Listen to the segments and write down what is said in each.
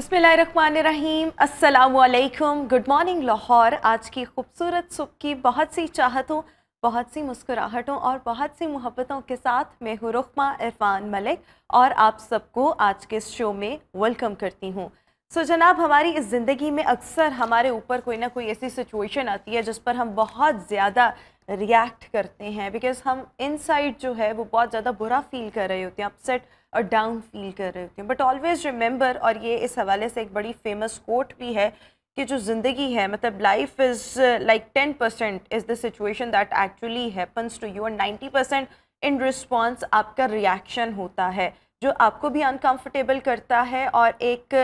बसमीम अस्सलाम good morning Lahore आज की खूबसूरत सुबह की बहुत सी चाहतों बहुत सी मुस्कुराहटों और बहुत सी मोहब्बतों के साथ मैं हूँ रुखमा इरफान मलिक और आप सबको आज के शो में वेलकम करती हूँ सो जनाब हमारी इस ज़िंदगी में अक्सर हमारे ऊपर कोई ना कोई ऐसी सिचुएशन आती है जिस पर हम बहुत ज़्यादा रिएक्ट करते हैं बिकॉज़ हम इनसाइड जो है वो बहुत ज़्यादा बुरा फील कर रहे होते हैं अपसेट और डाउन फील कर रहे होते हैं बट ऑलवेज़ रिमेंबर और ये इस हवाले से एक बड़ी फेमस कोट भी है कि जो ज़िंदगी है मतलब life is like ten percent is the situation that actually happens to you और नाइन्टी परसेंट इन रिस्पॉन्स आपका रिएक्शन होता है जो आपको भी अनकंफर्टेबल करता है और एक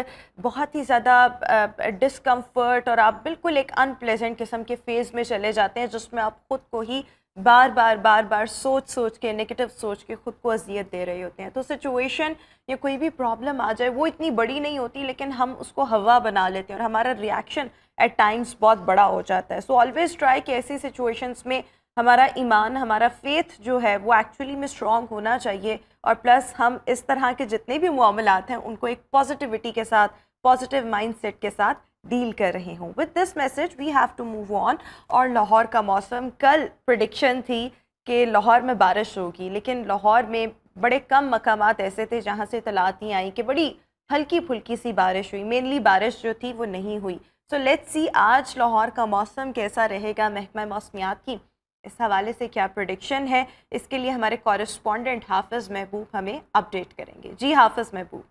बहुत ही ज़्यादा डिसकंफर्ट uh, और आप बिल्कुल एक अनप्लेजेंट किस्म के फेज़ में चले जाते हैं जिसमें आप ख़ुद को ही बार बार बार बार सोच सोच के नेगेटिव सोच के ख़ुद को अजियत दे रहे होते हैं तो सिचुएशन या कोई भी प्रॉब्लम आ जाए वो इतनी बड़ी नहीं होती लेकिन हम उसको हवा बना लेते हैं और हमारा रिएक्शन एट टाइम्स बहुत बड़ा हो जाता है सो ऑलवेज़ ट्राई कि ऐसी सिचुएशंस में हमारा ईमान हमारा फेथ जो है वो एक्चुअली में स्ट्रॉन्ग होना चाहिए और प्लस हम इस तरह के जितने भी मामलात हैं उनको एक पॉजिटिविटी के साथ पॉजिटिव माइंड के साथ डील कर रहे हूँ with this message we have to move on और लाहौर का मौसम कल प्रडिक्शन थी कि लाहौर में बारिश होगी लेकिन लाहौर में बड़े कम मकाम ऐसे थे जहाँ से तलाती आई कि बड़ी हल्की फुल्की सी बारिश हुई मेनली बारिश जो थी वो नहीं हुई सो लेट्स सी आज लाहौर का मौसम कैसा रहेगा महकमा मौसमियात की इस हवाले से क्या प्रडिक्शन है इसके लिए हमारे कॉरस्पॉन्डेंट हाफिज़ महबूब हमें अपडेट करेंगे जी हाफिज़ महबूब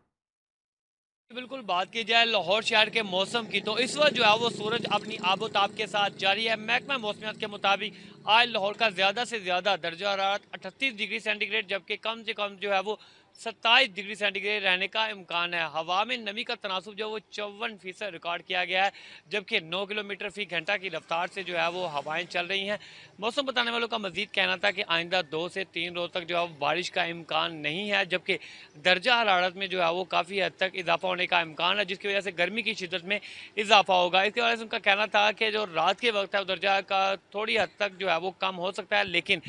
बिल्कुल बात की जाए लाहौर शहर के मौसम की तो इस वक्त जो है वो सूरज अपनी आबोताब के साथ जारी है महकमा मौसमियात के मुताबिक आज लाहौर का ज़्यादा से ज़्यादा दर्जा हरारत अठतीस डिग्री सेंटीग्रेड जबकि कम से कम जो है वो सत्ताईस डिग्री सेंटीग्रेड रहने का इम्कान है हवा में नमी का तनासब जो है वो चौवन फीसद रिकॉर्ड किया गया है जबकि 9 किलोमीटर फी घंटा की रफ्तार से जो है वो हवाएं चल रही हैं मौसम बताने वालों का मजीद कहना था कि आइंदा दो से तीन रोज तक जो है बारिश का इम्कान नहीं है जबकि दर्जा हरारत में जो है वो काफ़ी हद तक इजाफा होने का इम्कान है जिसकी वजह से गर्मी की शिदत में इजाफा होगा इसके हवाले से उनका कहना था कि जो रात के वक्त है दर्जा का थोड़ी हद तक जो है वो कम हो सकता है लेकिन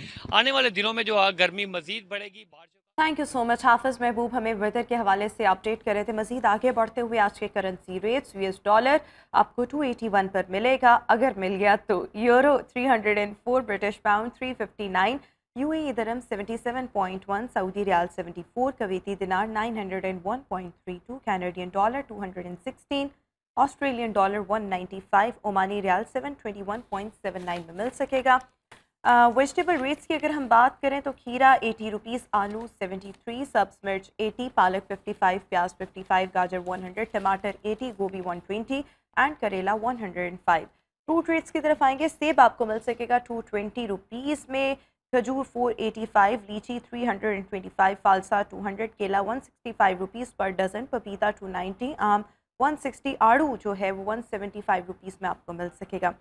आने वाले दिनों में जो है गर्मी मजीद बढ़ेगी बारिश थैंक यू सो मच हाफिज़ महबूब हमें वेदर के हवाले से अपडेट कर रहे थे मजीद आगे बढ़ते हुए आज के करेंसी रेट्स यूएस डॉलर आपको 281 पर मिलेगा अगर मिल गया तो यूरो 304 ब्रिटिश पाउंड 359 यूएई दरम 77.1 सऊदी रियाल 74 कवेती दिनार 901.32 कैनेडियन डॉलर 216 ऑस्ट्रेलियन डॉलर 195 ओमानी रियाल 721.79 में मिल सकेगा वेजिटेबल रेट्स की अगर हम बात करें तो खीरा एटी रुपीज़ आलू सेवेंटी थ्री सब्स मिर्च एटी पालक फिफ्टी फाइव प्याज फिफ्टी फाइव गाजर वन हंड्रेड टमाटर एटी गोभी वन ट्वेंटी एंड करेला one hundred and five fruit rates की तरफ आएंगे सेब आपको मिल सकेगा टू ट्वेंटी रुपीज़ में खजूर फोर एटी फाइव लीची three hundred and twenty five फालसा टू हंड्रेड केला one sixty five rupees per dozen पपीता टू नाइन्टी आम वन सिक्सटी आड़ू जो है वो वन सेवेंटी फाइव रुपीज़ में आपको मिल सकेगा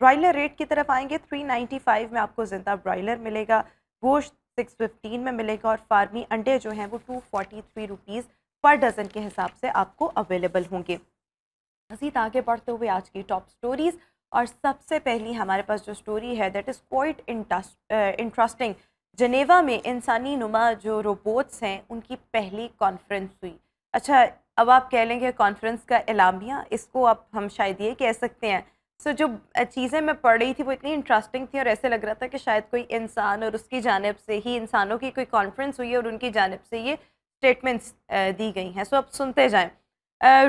ब्रॉयलर रेट की तरफ आएंगे 395 में आपको ज़िंदा ब्रॉयलर मिलेगा गोश्त 615 में मिलेगा और फार्मी अंडे जो हैं वो two forty three rupees per dozen के हिसाब से आपको अवेलेबल होंगे मजीद आगे बढ़ते हुए आज की टॉप स्टोरीज़ और सबसे पहली हमारे पास जो स्टोरी है that is quite interesting Geneva में इंसानी नुमा जो रोबोट्स हैं उनकी पहली कॉन्फ्रेंस हुई अच्छा अब आप कह लेंगे कॉन्फ्रेंस का एलामिया हाँ, इसको आप हम शायद ये कह सकते हैं सो जो चीज़ें मैं पढ़ रही थी वो इतनी इंटरेस्टिंग थी और ऐसे लग रहा था कि शायद कोई इंसान और उसकी जानब से ही इंसानों की कोई कॉन्फ्रेंस हुई है और उनकी जानब से ये स्टेटमेंट्स दी गई हैं सो अब सुनते जाएँ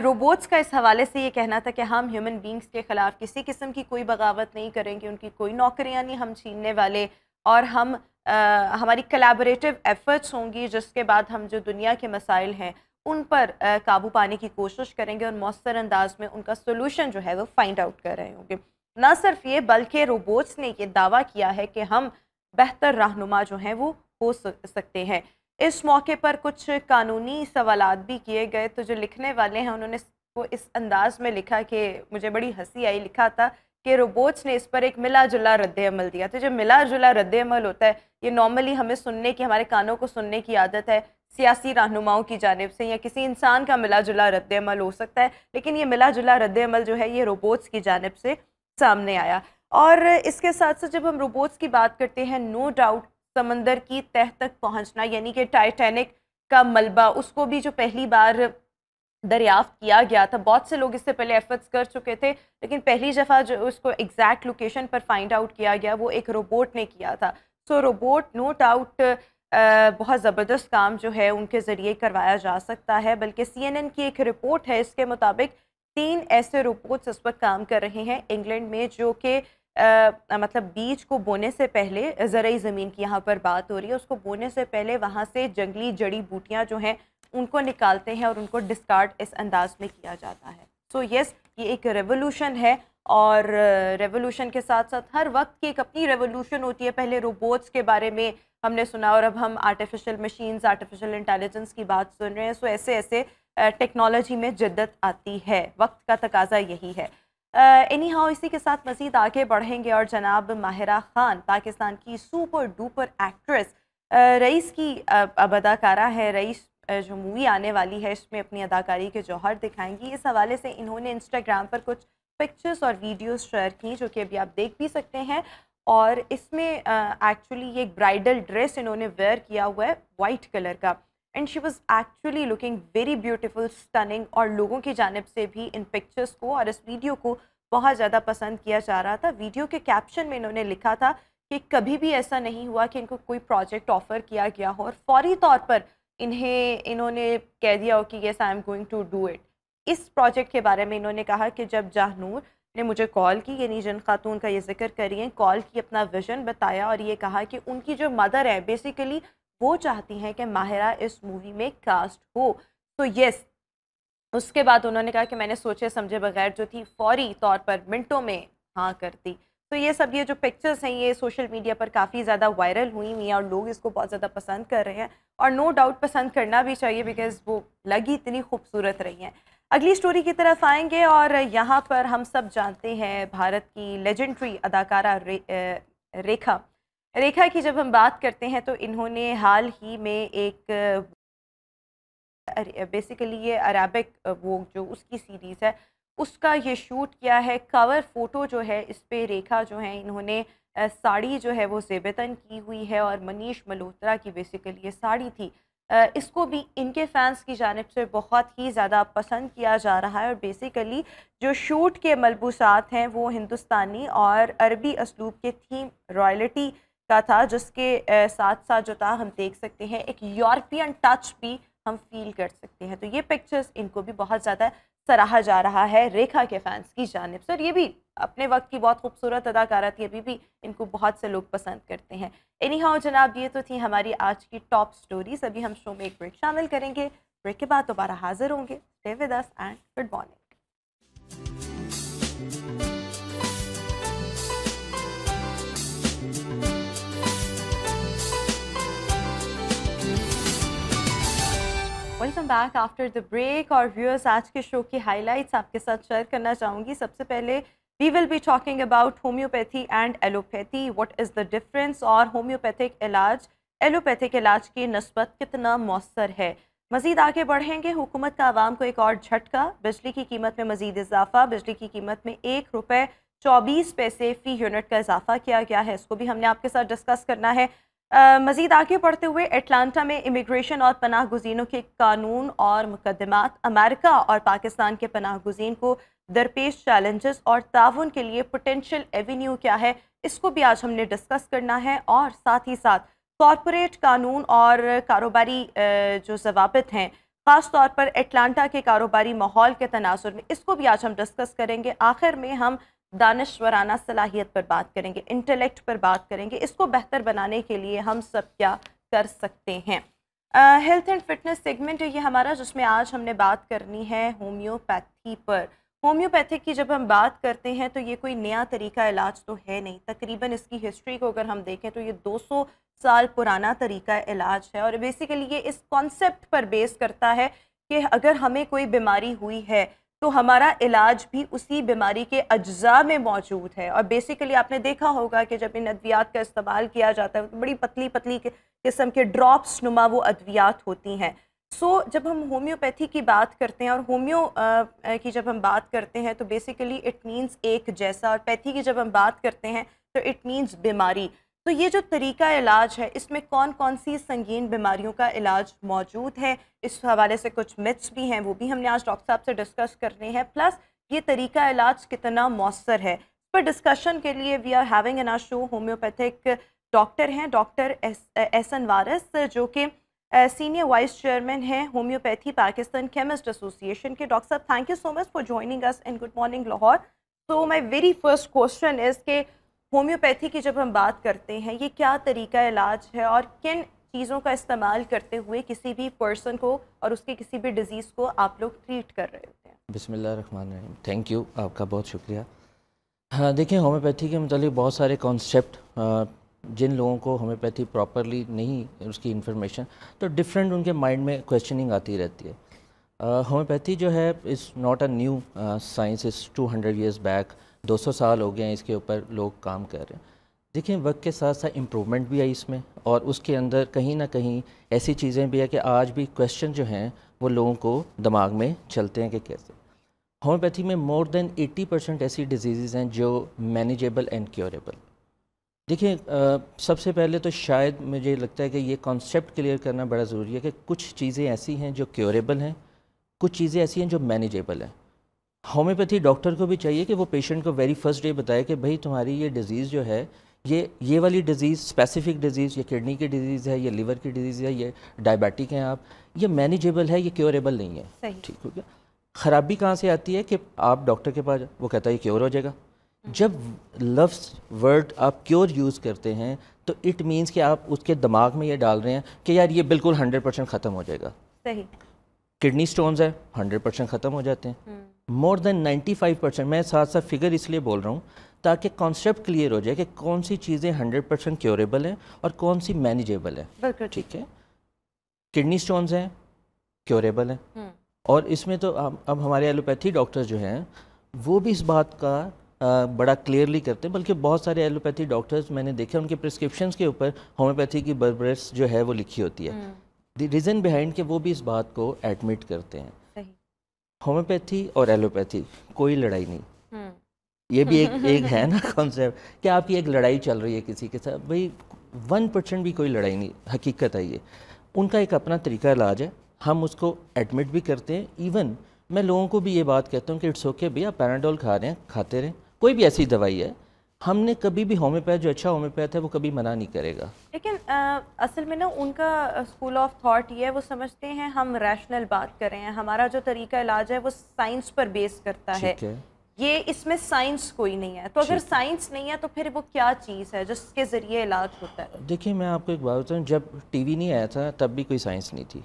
रोबोट्स का इस हवाले से ये कहना था कि हम ह्यूमन बींग्स के ख़िलाफ़ किसी किस्म की कोई बगावत नहीं करेंगे उनकी कोई नौकरियाँ नहीं हम छीनने वाले और हम आ, हमारी कलेबरेटिव एफ़र्ट्स होंगी जिसके बाद हम जो दुनिया के मसाइल हैं उन पर काबू पाने की कोशिश करेंगे और मौसर अंदाज में उनका सोल्यूशन जो है वो फाइंड आउट कर रहे होंगे ना सिर्फ ये बल्कि रोबोट्स ने ये दावा किया है कि हम बेहतर रहनुमा जो हैं वो हो सकते हैं इस मौके पर कुछ कानूनी सवाल भी किए गए तो जो लिखने वाले हैं उन्होंने वो इस अंदाज में लिखा कि मुझे बड़ी हंसी आई लिखा था कि रोबोट्स ने इस पर एक मिला जुला रद्दमल दिया तो जो मिला जुला रद्दमल होता है ये नॉर्मली हमें सुनने की हमारे कानों को सुनने की आदत है सियासी रहनुमाओं की जानब से या किसी इंसान का मिला जुला रद्दमल हो सकता है लेकिन ये मिला जुला रद्दमल जो है ये रोबोट्स की जानब से सामने आया और इसके साथ साथ जब हम रोबोट्स की बात करते हैं नो डाउट समंदर की तह तक पहुंचना यानी कि टाइटैनिक का मलबा उसको भी जो पहली बार दरियाफ्त किया गया था बहुत से लोग इससे पहले एफर्ट्स कर चुके थे लेकिन पहली दफ़ा जो उसको एग्जैक्ट लोकेशन पर फाइंड आउट किया गया वो एक रोबोट ने किया था सो रोबोट नो डाउट बहुत ज़बरदस्त काम जो है उनके ज़रिए करवाया जा सकता है बल्कि सीएनएन की एक रिपोर्ट है इसके मुताबिक तीन ऐसे रोबोट्स इस वक्त काम कर रहे हैं इंग्लैंड में जो कि मतलब बीज को बोने से पहले ज़रूरी ज़मीन की यहाँ पर बात हो रही है उसको बोने से पहले वहाँ से जंगली जड़ी बूटियाँ जो हैं उनको निकालते हैं और उनको डिस्कार्ड इस अंदाज में किया जाता है सो so, यस yes, ये एक रेवोल्यूशन है और रेवोल्यूशन के साथ साथ हर वक्त की एक अपनी रेवोल्यूशन होती है पहले रोबोट्स के बारे में हमने सुना और अब हम आर्टिफिशियल मशीन्स आर्टिफिशियल इंटेलिजेंस की बात सुन रहे हैं सो ऐसे ऐसे टेक्नोलॉजी में जिद्दत आती है वक्त का तकाजा यही है एनी हाउ इसी के साथ मज़ीद आगे बढ़ेंगे और जनाब माहिरा ख़ान पाकिस्तान की सुपर डुपर एक्ट्रेस रईस की अदाकारा है रईस जो मूवी आने वाली है इसमें अपनी अदाकारी के जौहर दिखाएंगी इस हवाले से इन्होंने इंस्टाग्राम पर कुछ पिक्चर्स और वीडियोस शेयर की जो कि अभी आप देख भी सकते हैं और इसमें एक्चुअली ये एक ब्राइडल ड्रेस इन्होंने वेयर किया हुआ है वाइट कलर का and she was actually looking very beautiful stunning और लोगों की जानब से भी इन पिक्चर्स को और इस वीडियो को बहुत ज़्यादा पसंद किया जा रहा था वीडियो के कैप्शन में इन्होंने लिखा था कि कभी भी ऐसा नहीं हुआ कि इनको कोई प्रोजेक्ट ऑफ़र किया गया हो और फौरी तौर पर इन्हें इन्होंने कह दिया हो कि yes I am going to do it इस प्रोजेक्ट के बारे में इन्होंने कहा कि जब जहनूर ने मुझे कॉल की यानी जिन खातून का ये जिक्र करिए कॉल की अपना विजन बताया और ये कहा कि उनकी जो मदर है बेसिकली वो चाहती हैं कि माहिरा इस मूवी में कास्ट हो तो येस उसके बाद उन्होंने कहा कि मैंने सोचे समझे बगैर जो थी फौरी तौर पर मिनटों में हाँ कर दी तो ये सब ये जो पिक्चर्स हैं ये सोशल मीडिया पर काफ़ी ज़्यादा वायरल हुई हुई हैं और लोग इसको बहुत ज़्यादा पसंद कर रहे हैं और नो डाउट पसंद करना भी चाहिए बिकॉज वो लगी इतनी खूबसूरत रही हैं अगली स्टोरी की तरफ आएंगे और यहाँ पर हम सब जानते हैं भारत की लेजेंड्री अदाकारा रे, रेखा रेखा की जब हम बात करते हैं तो इन्होंने हाल ही में एक बेसिकली ये अरबिक वो जो उसकी सीरीज़ है उसका ये शूट किया है कवर फ़ोटो जो है इस पर रेखा जो है इन्होंने साड़ी जो है वो जेबतन की हुई है और मनीष मल्होत्रा की बेसिकली ये साड़ी थी इसको भी इनके फैंस की जानब से बहुत ही ज़्यादा पसंद किया जा रहा है और बेसिकली जो शूट के मलबूसात हैं वो हिंदुस्तानी और अरबी इसलूब के थीम रॉयल्टी का था जिसके साथ साथ जो था हम देख सकते हैं एक यूरोपियन टच भी हम फील कर सकते हैं तो ये पिक्चर्स इनको भी बहुत ज़्यादा सराहा जा रहा है रेखा के फैंस की जानब से और ये भी अपने वक्त की बहुत खूबसूरत अदाकारा थी अभी भी इनको बहुत से लोग पसंद करते हैं एनी हाउ जनाब ये तो थी हमारी आज की टॉप स्टोरीज अभी हम शो में एक ब्रेक शामिल करेंगे ब्रेक के बाद दोबारा हाजिर होंगे with us and good morning back after the break और व्यूअर्स आज के शो की हाइलाइट्स आपके साथ शेयर करना चाहूँगी सबसे पहले we will be talking about homeopathy and allopathy what is the difference और होम्योपैथिक इलाज एलोपैथिक इलाज की नस्बत कितना मौसर है मजीद आगे बढ़ेंगे हुकूमत का आवाम को एक और झटका बिजली की कीमत में मजीद इजाफा बिजली की कीमत में एक रुपये चौबीस पैसे फ़ी यूनिट का इजाफा किया गया है इसको भी हमने आपके साथ डिस्कस करना है मजीद आगे बढ़ते हुए एटलांटा में इमिग्रेशन और पनाह गुजीनों के कानून और मुकदमात अमेरिका और पाकिस्तान के पनाह गुजीन को दरपेश चैलेंजेस और ताउन के लिए पोटेंशियल एवेन्यू क्या है इसको भी आज हमने डिस्कस करना है और साथ ही साथ कॉरपोरेट कानून और कारोबारी जो जवाबत हैं ख़ास तौर पर एटलांटा के कारोबारी माहौल के तनासर में इसको भी आज हम डिस्कस करेंगे आखिर में हम दानशवराना सलाहियत पर बात करेंगे इंटेलेक्ट पर बात करेंगे इसको बेहतर बनाने के लिए हम सब क्या कर सकते हैं हेल्थ एंड फिटनेस सेगमेंट है ये हमारा जिसमें आज हमने बात करनी है होम्योपैथी पर होम्योपैथिक की जब हम बात करते हैं तो ये कोई नया तरीका इलाज तो है नहीं तकरीबन इसकी हिस्ट्री को अगर हम देखें तो ये 200 साल पुराना तरीका इलाज है और बेसिकली ये इस कॉन्सेप्ट पर बेस करता है कि अगर हमें कोई बीमारी हुई है तो हमारा इलाज भी उसी बीमारी के अज्जा में मौजूद है और बेसिकली आपने देखा होगा कि जब इन अद्वियात का इस्तेमाल किया जाता है तो बड़ी पतली पतली किस्म के ड्रॉप्स नुमा वो अद्वियात होती हैं सो so, जब हम होम्योपैथी की बात करते हैं और होम्यो की जब हम बात करते हैं तो बेसिकली इट मीन्स एक जैसा और पैथी की जब हम बात करते हैं तो इट मीन्स बीमारी तो ये जो तरीका इलाज है इसमें कौन कौन सी संगीन बीमारियों का इलाज मौजूद है इस हवाले से कुछ मिथ्स भी हैं वो भी हमने आज डॉक्टर साहब से डिस्कस करने हैं प्लस ये तरीका इलाज कितना मौसर है इस पर डिस्कशन के लिए we are having in our show homeopathic doctor हैं डॉक्टर एसन वारस जो कि सीनियर वाइस चेयरमैन हैं होम्योपैथी पाकिस्तान केमिस्ट एसोसिएशन के डॉक्टर साहब thank you so much for joining us and good morning Lahore so my very first question is के homeopathy की जब हम बात करते हैं ये क्या तरीका इलाज है और किन चीज़ों का इस्तेमाल करते हुए किसी भी पर्सन को और उसके किसी भी डिज़ीज़ को आप लोग ट्रीट कर रहे होते हैं बिसमीम थैंक यू आपका बहुत शुक्रिया हाँ देखिए होम्योपैथी के मतलब बहुत सारे कॉन्सेप्ट जिन लोगों को होम्योपैथी प्रॉपरली नहीं उसकी इन्फॉर्मेशन तो डिफरेंट उनके माइंड में क्वेश्चनिंग आती रहती है होम्योपैथी जो है is not a new science is two hundred years back 200 साल हो गए हैं इसके ऊपर लोग काम कर रहे हैं देखें वक्त के साथ साथ इम्प्रूवमेंट भी आई इसमें और उसके अंदर कहीं ना कहीं ऐसी चीज़ें भी है कि आज भी क्वेश्चन जो हैं वो लोगों को दिमाग में चलते हैं कि कैसे होम्योपैथी में मोर देन 80 परसेंट ऐसी डिजीज़ हैं जो मैनेजेबल एंड क्योरेबल देखिए सबसे पहले तो शायद मुझे लगता है कि ये कॉन्सेप्ट क्लियर करना बड़ा ज़रूरी है कि कुछ चीज़ें ऐसी हैं जो क्योरेबल हैं कुछ चीज़ें ऐसी हैं जो मैनेजेबल हैं होम्योपैथी डॉक्टर को भी चाहिए कि वो पेशेंट को वेरी फर्स्ट डे बताए कि भाई तुम्हारी ये डिज़ीज़ जो है ये ये वाली डिज़ीज़ स्पेसिफिक डिज़ीज़ ये किडनी की डिज़ीज़ है ये लिवर की डिज़ीज़ है ये डायबिटिक हैं आप ये मैनेजेबल है ये क्योरेबल नहीं है ठीक हो गया ख़राबी कहाँ से आती है कि आप डॉक्टर के पास वो कहता है ये क्योर हो जाएगा हम्म। जब लफ्स वर्ड आप क्योर यूज़ करते हैं तो इट मीन्स कि आप उसके दिमाग में ये डाल रहे हैं कि यार ये बिल्कुल हंड्रेड परसेंट ख़त्म हो जाएगा सही किडनी स्टोन्स है हंड्रेड परसेंट ख़त्म हो जाते हैं हम्म। More than ninety five percent मैं साथ साथ फिगर इसलिए बोल रहा हूँ ताकि कॉन्सेप्ट क्लियर हो जाए कि कौन सी चीज़ें हंड्रेड परसेंट क्योरेबल हैं और कौन सी मैनेजेबल है ठीक है किडनी स्टोन्स हैं क्योरेबल हैं हम्म। और इसमें तो अब अब हमारे एलोपैथी डॉक्टर्स जो हैं वो भी इस बात का आ, बड़ा क्लियरली करते हैं बल्कि बहुत सारे एलोपैथी डॉक्टर्स मैंने देखे उनके प्रिस्क्रिप्शन के ऊपर होम्योपैथी की बर्ब्रेस जो है वो लिखी होती है हम्म। द रीज़न बिहाइंड कि वो भी इस बात को एडमिट करते हैं होम्योपैथी और एलोपैथी कोई लड़ाई नहीं हम्म। ये भी एक एक है ना कॉन्सेप्ट कि आपकी एक लड़ाई चल रही है किसी के साथ भाई वन परसेंट भी कोई लड़ाई नहीं हकीकत है ये उनका एक अपना तरीका इलाज है हम उसको एडमिट भी करते हैं इवन मैं लोगों को भी ये बात कहता हूँ कि इट्स ओके भैया पैराडोल खा रहे हैं खाते रहें कोई भी ऐसी दवाई है हमने कभी भी होम्योपैथ जो अच्छा होम्योपैथ है वो कभी मना नहीं करेगा लेकिन आ, असल में ना उनका स्कूल ऑफ थॉट ये है वो समझते हैं हम रैशनल बात कर रहे हैं हमारा जो तरीका इलाज है वो साइंस पर बेस करता है, है। ये इसमें साइंस कोई नहीं है तो अगर साइंस नहीं है तो फिर वो क्या चीज़ है जिसके ज़रिए इलाज होता है देखिए मैं आपको एक बात बताऊँ जब टीवी नहीं आया था तब भी कोई साइंस नहीं थी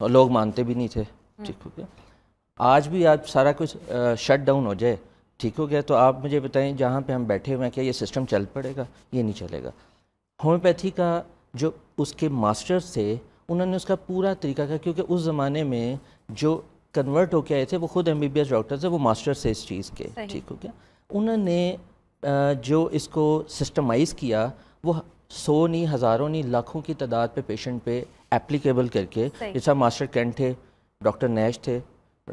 और लोग मानते भी नहीं थे हम्म। ठीक हो गया आज भी आज सारा कुछ शट डाउन हो जाए ठीक हो गया तो आप मुझे बताएं जहाँ पे हम बैठे हुए हैं क्या ये सिस्टम चल पड़ेगा ये नहीं चलेगा होम्योपैथी का जो उसके मास्टर्स थे उन्होंने उसका पूरा तरीका का क्योंकि उस ज़माने में जो कन्वर्ट होके आए थे वो खुद एम डॉक्टर थे वो मास्टर्स थे इस चीज़ के ठीक हो गया उन्होंने जो इसको सिस्टमाइज़ किया वो सौ नहीं हज़ारों नहीं लाखों की तादाद पे पेशेंट पे एप्लीकेबल करके जैसा मास्टर कैंट थे डॉक्टर नैश थे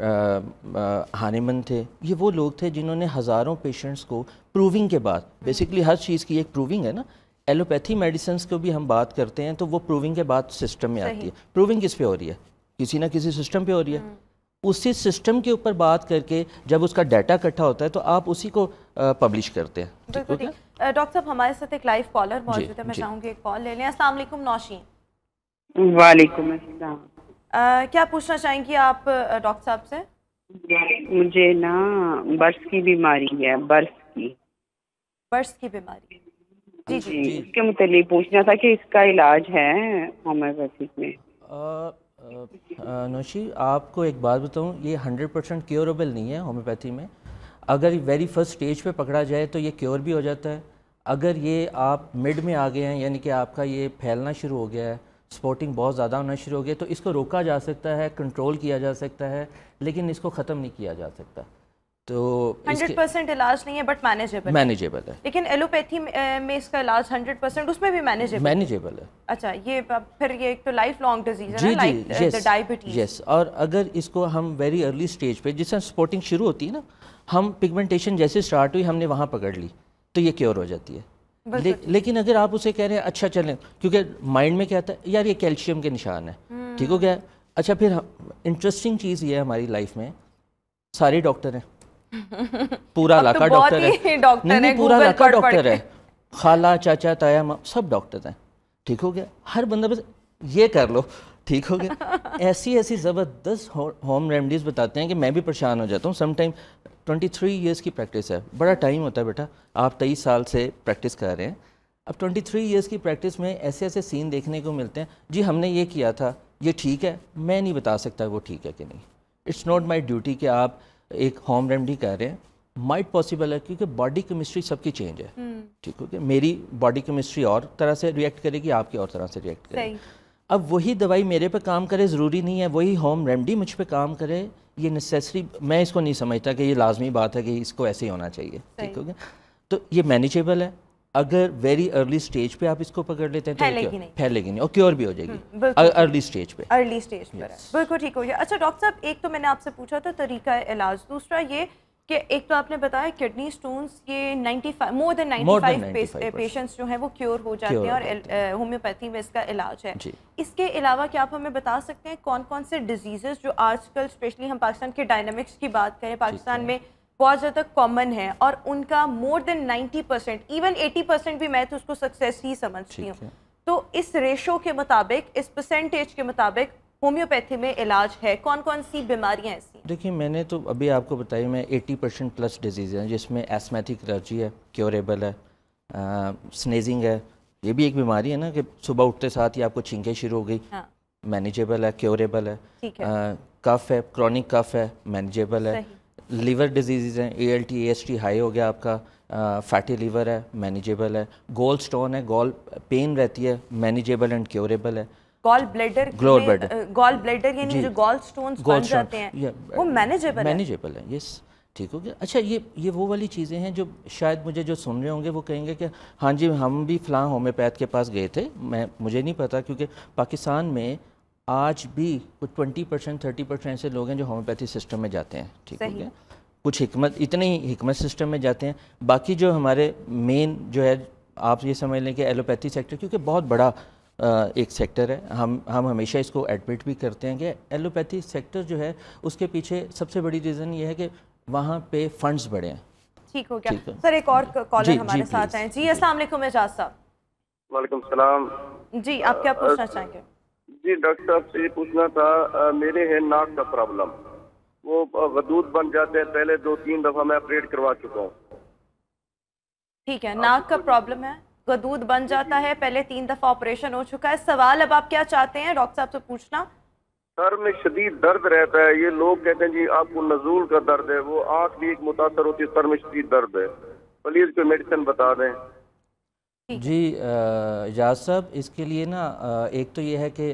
हानिमंद थे ये वो लोग थे जिन्होंने हज़ारों पेशेंट्स को प्रूविंग के बाद बेसिकली हर चीज़ की एक प्रूविंग है ना एलोपैथी मेडिसिन को भी हम बात करते हैं तो वो प्रूविंग के बाद सिस्टम में आती है प्रूविंग किस पे हो रही है किसी ना किसी सिस्टम पे हो रही है हम्म। उसी सिस्टम के ऊपर बात करके जब उसका डाटा इकट्ठा होता है तो आप उसी को पब्लिश करते हैं डॉक्टर साहब हमारे साथ एक लाइव कॉलर मौजूद है मैं चाहूँगी एक कॉल ले लें असलम नौशी वालेकुम क्या पूछना चाहेंगी आप डॉक्टर साहब से मुझे ना बर्स की बीमारी है बर्स की बर्स की बीमारी जी जी, जी। इसके मुतलिक पूछना था कि इसका इलाज है होम्योपैथिक में नौशी आपको एक बात बताऊं ये 100 परसेंट क्योरेबल नहीं है होम्योपैथी में अगर वेरी फर्स्ट स्टेज पे पकड़ा जाए तो ये क्योर भी हो जाता है अगर ये आप मिड में आ गए हैं यानी कि आपका ये फैलना शुरू हो गया है स्पोर्टिंग बहुत ज़्यादा होना शुरू हो गया तो इसको रोका जा सकता है कंट्रोल किया जा सकता है लेकिन इसको ख़त्म नहीं किया जा सकता तो हंड्रेड परसेंट इलाज नहीं है बट मैनेजेबल मैनेजेबल है लेकिन एलोपैथी में इसका इलाज हंड्रेड परसेंट उसमें भी मैनेजेबल मैनेजेबल है अच्छा ये फिर ये एक तो लाइफ लॉन्ग डिजीज है लाइक डायबिटीज यस और अगर इसको हम वेरी अर्ली स्टेज पे जिस स्पोर्टिंग शुरू होती है ना हम पिगमेंटेशन जैसे स्टार्ट हुई हमने वहाँ पकड़ ली तो ये क्योर हो जाती है ले, लेकिन अगर आप उसे कह रहे हैं अच्छा चलें क्योंकि माइंड में क्या आता है यार ये कैल्शियम के निशान है हम्म। ठीक हो गया अच्छा फिर इंटरेस्टिंग चीज़ ये है हमारी लाइफ में सारे डॉक्टर हैं पूरा इलाका तो डॉक्टर है नहीं, नहीं पूरा इलाका डॉक्टर है खाला चाचा ताया माँ सब डॉक्टर हैं ठीक हो गया हर बंदा बस ये कर लो ठीक हो गया ऐसी ऐसी ज़बरदस्त होम रेमडीज़ बताते हैं कि मैं भी परेशान हो जाता हूँ समटाइम ट्वेंटी थ्री ईयर्स की प्रैक्टिस है बड़ा टाइम होता है बेटा आप तेईस साल से प्रैक्टिस कर रहे हैं अब ट्वेंटी थ्री ईयर्स की प्रैक्टिस में ऐसे ऐसे सीन देखने को मिलते हैं जी हमने ये किया था ये ठीक है मैं नहीं बता सकता वो ठीक है कि नहीं इट्स नॉट माई ड्यूटी कि आप एक होम रेमडी कर रहे हैं माइट पॉसिबल है क्योंकि बॉडी केमिस्ट्री सबकी चेंज है हम्म। ठीक है मेरी बॉडी केमिस्ट्री और तरह से रिएक्ट करेगी आपकी और तरह से रिएक्ट करेगी अब वही दवाई मेरे पे काम करे ज़रूरी नहीं है वही होम रेमडी मुझ पे काम करे ये नेसेसरी मैं इसको नहीं समझता कि ये लाजमी बात है कि इसको ऐसे ही होना चाहिए ठीक हो गया तो ये मैनेजेबल है अगर वेरी अर्ली स्टेज पे आप इसको पकड़ लेते हैं तो फैलेगी नहीं फैलेगी नहीं और क्योर भी हो जाएगी हम्म, अर्ली स्टेज पे अर्ली स्टेज पर बिल्कुल ठीक हो गया अच्छा डॉक्टर साहब एक तो मैंने आपसे पूछा था तरीका इलाज दूसरा ये कि एक तो आपने बताया किडनी स्टोन्स ये 95 मोर देन 95 पेशेंट्स जो हैं वो क्योर हो जाते हैं और होम्योपैथी में इसका इलाज है इसके अलावा क्या आप हमें बता सकते हैं कौन कौन से डिजीजेस जो आजकल स्पेशली हम पाकिस्तान के डायनामिक्स की बात करें पाकिस्तान में बहुत ज़्यादा कॉमन है और उनका more than ninety percent even eighty percent भी मैं तो उसको सक्सेस ही समझती हूँ तो इस रेशो के मुताबिक इस परसेंटेज के मुताबिक होम्योपैथी में इलाज है कौन कौन सी बीमारियाँ ऐसी देखिए मैंने तो अभी आपको बताई मैं 80 परसेंट प्लस डिजीज़ हैं जिसमें एस्थमेटिक एलर्जी है क्योरेबल है आ, स्नेजिंग है ये भी एक बीमारी है ना कि सुबह उठते साथ ही आपको छींकें शुरू हो गई हाँ। मैनेजेबल है क्योरेबल है, कफ है क्रॉनिक कफ है मैनेजेबल है लीवर डिजीज़ हैं A L T S T high हो गया आपका फैटी लीवर है मैनेजेबल है गोल स्टोन है गोल पेन रहती है मैनेजेबल एंड क्योरेबल है gall bladder gall bladder gall bladder यानी जो गॉल स्टोन्स बन जाते हैं वो मैनेजेबल uh, मैनेजेबल है यस ठीक हो गया अच्छा ये ये वो वाली चीज़ें हैं जो शायद मुझे जो सुन रहे होंगे वो कहेंगे कि हाँ जी हम भी फ़लाँ होम्योपैथ के पास गए थे मैं मुझे नहीं पता क्योंकि पाकिस्तान में आज भी कुछ ट्वेंटी परसेंट थर्टी परसेंट ऐसे लोग हैं जो होम्योपैथी सिस्टम में जाते हैं ठीक हो गया कुछ हमत इतने ही हमत सिस्टम में जाते हैं बाकी जो हमारे मेन जो है आप ये समझ लें कि एलोपैथी सेक्टर क्योंकि बहुत बड़ा एक सेक्टर है हम हम हमेशा इसको एडमिट भी करते हैं कि एलोपैथी सेक्टर जो है उसके पीछे सबसे बड़ी रीज़न ये है कि वहाँ पे फंड्स बढ़े हैं ठीक हो गया सर एक और कॉलर हमारे जी, साथ हैं जी अस्सलाम वालेकुम एजाज साहब वालेकुम सलाम जी आप क्या पूछना चाहेंगे जी डॉक्टर साहब से पूछना था मेरे है नाक का प्रॉब्लम वो वदूद बन जाते हैं पहले दो तीन दफ़ा मैं अपरेट करवा चुका हूँ ठीक है नाक का प्रॉब्लम है गदूद बन जाता है पहले तीन दफा ऑपरेशन हो चुका है सवाल अब आप क्या चाहते हैं डॉक्टर साहब से पूछना सर में शदीद दर्द रहता है ये लोग कहते हैं जी आपको नजूल का दर्द है वो आँख भी एक मुतासर होती है सर में शदीद दर्द है प्लीज कोई मेडिसिन बता दें जी एजाज साहब इसके लिए ना एक तो ये है कि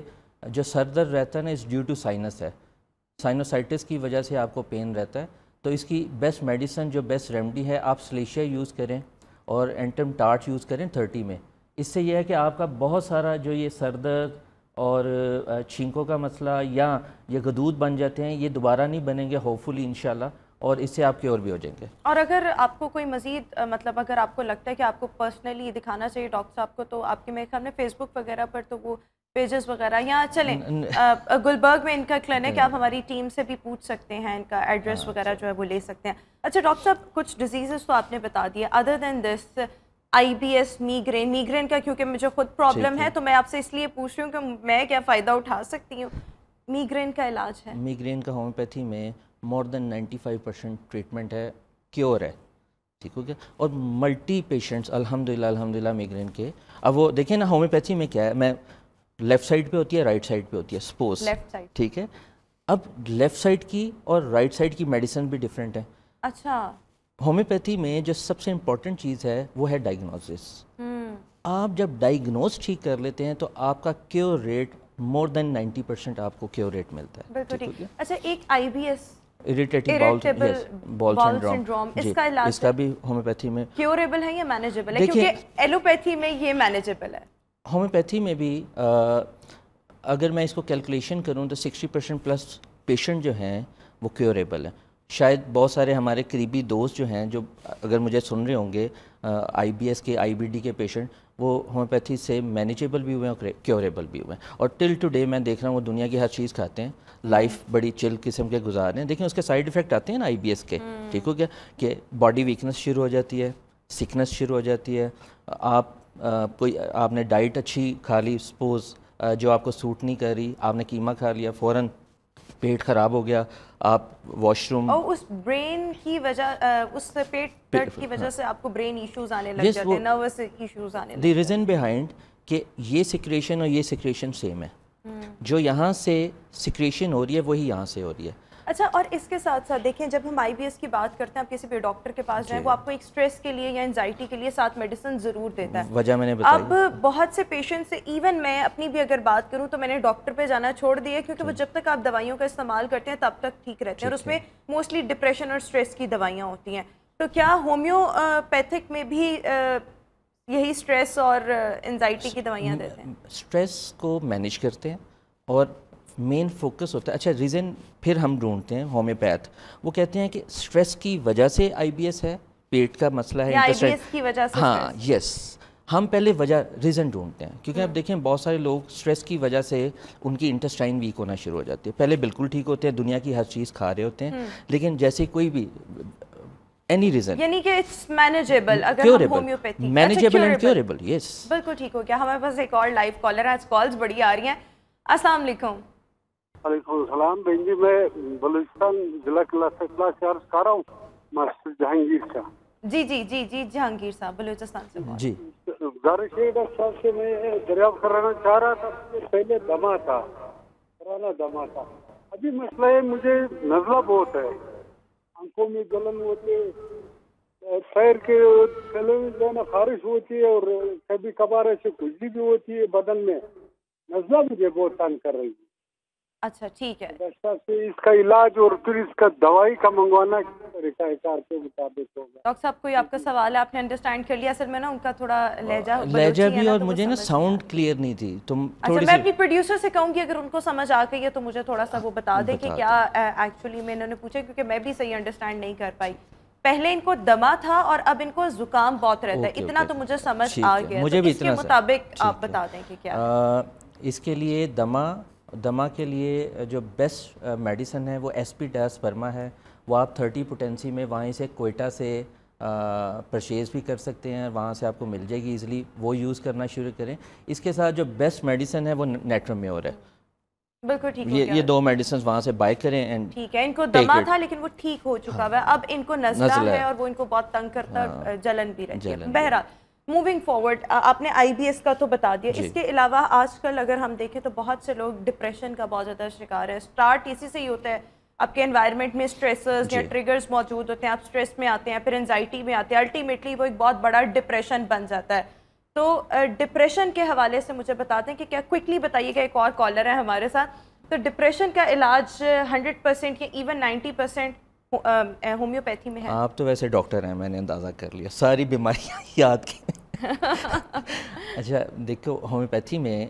जो सर दर्द रहता है ना इस ड्यू टू साइनस है साइनोसाइटिस की वजह से आपको पेन रहता है तो इसकी बेस्ट मेडिसिन जो बेस्ट रेमडी है आप स्लेशिया यूज़ करें और एंटम टार्च यूज़ करें थर्टी में इससे यह है कि आपका बहुत सारा जो ये सर दर्द और छींकों का मसला या ये गदूद बन जाते हैं ये दोबारा नहीं बनेंगे होपफुली इन और इससे आपके और भी हो जाएंगे और अगर आपको कोई मजीद मतलब अगर आपको लगता है कि आपको पर्सनली दिखाना चाहिए डॉक्टर साहब को तो आपके मेरे ख्याल में फेसबुक वगैरह पर तो वो पेजेस वगैरह यहाँ चलें गुलबर्ग में इनका क्लिनिक आप हमारी टीम से भी पूछ सकते हैं इनका एड्रेस हाँ, वगैरह अच्छा। जो है वो ले सकते हैं अच्छा डॉक्टर साहब कुछ डिजीजेस तो आपने बता दिए other than this IBS migraine migraine का क्योंकि मुझे खुद प्रॉब्लम है तो मैं आपसे इसलिए पूछ रही हूँ कि मैं क्या फ़ायदा उठा सकती हूँ मीग्रेन का इलाज है मीग्रेन का होम्योपैथी में मोर देन 95 परसेंट ट्रीटमेंट है क्योर है ठीक हो गया और मल्टी पेशेंट्स अलहमदिल्ला अलहमदिल्ला मिग्रेन के अब वो देखिए ना होम्योपैथी में क्या है मैं लेफ़्ट साइड पे होती है राइट साइड पे होती है सपोज ठीक है अब लेफ़्ट साइड की और राइट साइड की मेडिसिन भी डिफरेंट है अच्छा होम्योपैथी में जो सबसे इम्पोर्टेंट चीज़ है वो है डायग्नोसिस हम्म। आप जब डायग्नोस ठीक कर लेते हैं तो आपका cure rate more than 90 percent आपको क्योर रेट मिलता है बिल्कुल ठीक अच्छा एक आई इरिटेटिंग बाउल बॉल सिंड्रोम इसका इलाज इसका भी होम्योपैथी में क्योरेबल है या मैनेजेबल है क्योंकि एलोपैथी में ये मैनेजेबल है होम्योपैथी में भी आ, अगर मैं इसको कैलकुलेशन करूं तो 60 परसेंट प्लस पेशेंट जो हैं वो क्योरेबल है शायद बहुत सारे हमारे करीबी दोस्त जो हैं जो अगर मुझे सुन रहे होंगे आईबीएस के आईबीडी के पेशेंट वो होम्योपैथी से मैनेजेबल भी हुए हैं और क्योरेबल भी हुए हैं और टिल टुडे मैं देख रहा हूँ वो दुनिया की हर चीज़ खाते हैं लाइफ hmm. बड़ी चिल किस्म के गुजार रहे हैं देखिए उसके साइड इफ़ेक्ट आते हैं ना आई के hmm. ठीक हो गया कि बॉडी वीकनेस शुरू हो जाती है सिकनेस शुरू हो जाती है आप कोई आपने डाइट अच्छी खा ली सपोज़ जो आपको सूट नहीं कर रही आपने कीमा खा लिया फ़ौरन पेट ख़राब हो गया आप वॉशरूम और उस ब्रेन की वजह उस पेट दर्द की वजह से हाँ। आपको ब्रेन इश्यूज आने लग जाते हैं नर्वस इश्यूज आने द रीज़न बिहाइंड कि ये सिक्रेशन और ये सिक्रेशन सेम है हम्म। जो यहाँ से सिक्रेशन हो रही है वही यहाँ से हो रही है अच्छा और इसके साथ साथ देखें जब हम आई की बात करते हैं आप किसी भी डॉक्टर के पास जाएँ वो आपको एक स्ट्रेस के लिए या एनजाइटी के लिए साथ मेडिसिन ज़रूर देता है वजह मैंने अब बहुत से पेशेंट से इवन मैं अपनी भी अगर बात करूँ तो मैंने डॉक्टर पर जाना छोड़ दिया क्योंकि वो जब तक आप दवाइयों का इस्तेमाल करते हैं तब तक ठीक रहते हैं और उसमें मोस्टली डिप्रेशन और स्ट्रेस की दवाइयाँ होती हैं तो क्या होम्योपैथिक में भी यही स्ट्रेस और एनजाइटी की दवाइयाँ देते हैं स्ट्रेस को मैनेज करते हैं और मेन फोकस होता है अच्छा रीज़न फिर हम ढूंढते हैं होम्योपैथ वो कहते हैं कि स्ट्रेस की वजह से आईबीएस है पेट का मसला है या की वजह से हाँ यस हम पहले वजह रीज़न ढूंढते हैं क्योंकि आप हम्म। देखें बहुत सारे लोग स्ट्रेस की वजह से उनकी इंटेस्टाइन वीक होना शुरू हो जाती है पहले बिल्कुल ठीक होते हैं दुनिया की हर चीज़ खा रहे होते हैं हम्म। लेकिन जैसे कोई भी एनी रीजन यानी कि इट्स मैनेजेबल अगर homeopathy manageable and curable yes बिल्कुल ठीक हो गया हमारे पास एक और लाइव कॉलर है आज कॉल्स बड़ी आ रही हैं अस्सलाम वालेकुम वालेकाम बहन जी मैं बलूचिस्तान जिला क्लास क्लास चार का रहा हूँ मास्टर जहांगीर का जी जी जी जी जहांगीर साहब बलूचिस्तान से जी गुजारिश डॉक्टर साहब से मैं दरिया कराना चाह रहा था तो पहले दमा था पुराना दमा था अभी मसला है मुझे नजला बहुत है आंखों में गलन होती है पैर के तले में जाना खारिश होती है और कभी कभार ऐसे खुजली भी होती है बदन में नजला मुझे बहुत तंग कर रही है अच्छा ठीक है डॉक्टर से इसका इलाज और फिर इसका दवाई का मंगवाना तरीका है कार के मुताबिक होगा डॉक्टर साहब कोई आपका सवाल है आपने अंडरस्टैंड कर लिया असल में ना उनका थोड़ा लहजा लहजा भी और तो मुझे ना साउंड क्लियर नहीं थी तुम अच्छा मैं अपनी प्रोड्यूसर से कहूंगी अगर उनको समझ आ गई है तो मुझे थोड़ा सा वो बता दे कि क्या एक्चुअली में इन्होंने पूछा क्योंकि मैं भी सही अंडरस्टैंड नहीं कर पाई पहले इनको दमा था और अब इनको जुकाम बहुत रहता है इतना तो मुझे समझ आ गया मुझे तो भी इसके मुताबिक आप बता दें कि क्या इसके लिए दमा दमा के लिए जो बेस्ट मेडिसन है वो एस पी डायस्पर्मा है वो आप थर्टी पोटेंसी में वहीं से कोयटा से परचेज़ भी कर सकते हैं वहाँ से आपको मिल जाएगी ईजिली वो यूज़ करना शुरू करें इसके साथ जो बेस्ट मेडिसन है वो नेट्रोम्योर है बिल्कुल ठीक ये ये दो मेडिसिन वहाँ से बाय करें एंड ठीक है इनको दमा था लेकिन वो ठीक हो चुका हाँ। हुआ हाँ। है अब इनको नजला है और वो इनको बहुत तंग करता हाँ। जलन भी रहती है बहरहाल मूविंग फॉरवर्ड uh, आपने आईबीएस का तो बता दिया इसके अलावा आजकल अगर हम देखें तो बहुत से लोग डिप्रेशन का बहुत ज़्यादा शिकार है स्टार्ट इसी से ही होता है आपके एनवायरनमेंट में स्ट्रेस या ट्रिगर्स मौजूद होते हैं आप स्ट्रेस में आते हैं फिर एनजाइटी में आते हैं अल्टीमेटली वो एक बहुत बड़ा डिप्रेशन बन जाता है तो डिप्रेशन uh, के हवाले से मुझे बताते हैं कि क्या क्विकली बताइएगा एक और कॉलर है हमारे साथ तो डिप्रेशन का इलाज हंड्रेड परसेंट या इवन नाइन्टी परसेंट होम्योपैथी में है आप तो वैसे डॉक्टर हैं मैंने अंदाज़ा कर लिया सारी बीमारियाँ याद की अच्छा देखो होम्योपैथी में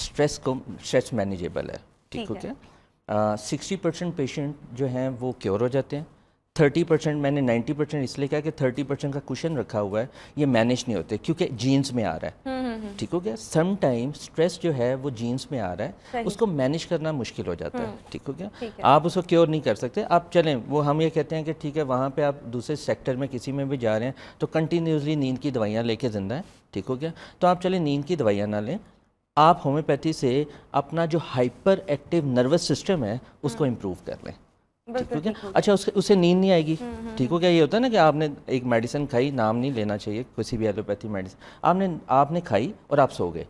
स्ट्रेस को स्ट्रेस मैनेजेबल है ठीक हो गया सिक्सटी परसेंट पेशेंट जो हैं वो क्योर हो जाते हैं थर्टी परसेंट मैंने नाइन्टी परसेंट इसलिए कहा कि थर्टी परसेंट का क्वेश्चन रखा हुआ है ये मैनेज नहीं होते क्योंकि जीन्स में आ रहा है हम्म, हम्म, हम्म। ठीक हो गया समटाइम स्ट्रेस जो है वो जीन्स में आ रहा है उसको मैनेज करना मुश्किल हो जाता है ठीक हो गया आप उसको क्योर नहीं कर सकते आप चलें वो हम ये कहते हैं कि ठीक है वहाँ पर आप दूसरे सेक्टर में किसी में भी जा रहे हैं तो कंटिन्यूसली नींद की दवाइयाँ लेके जिंदा है ठीक हो गया तो आप चलें नींद की दवाइयाँ ना लें आप होम्योपैथी से अपना जो हाइपर एक्टिव नर्वस सिस्टम है उसको इम्प्रूव कर लें ठीक है अच्छा उसके उसे नींद नहीं आएगी हम्म, हम्म, ठीक हो क्या हम्म। ये होता है ना कि आपने एक मेडिसिन खाई नाम नहीं लेना चाहिए किसी भी एलोपैथी मेडिसिन आपने आपने खाई और आप सो गए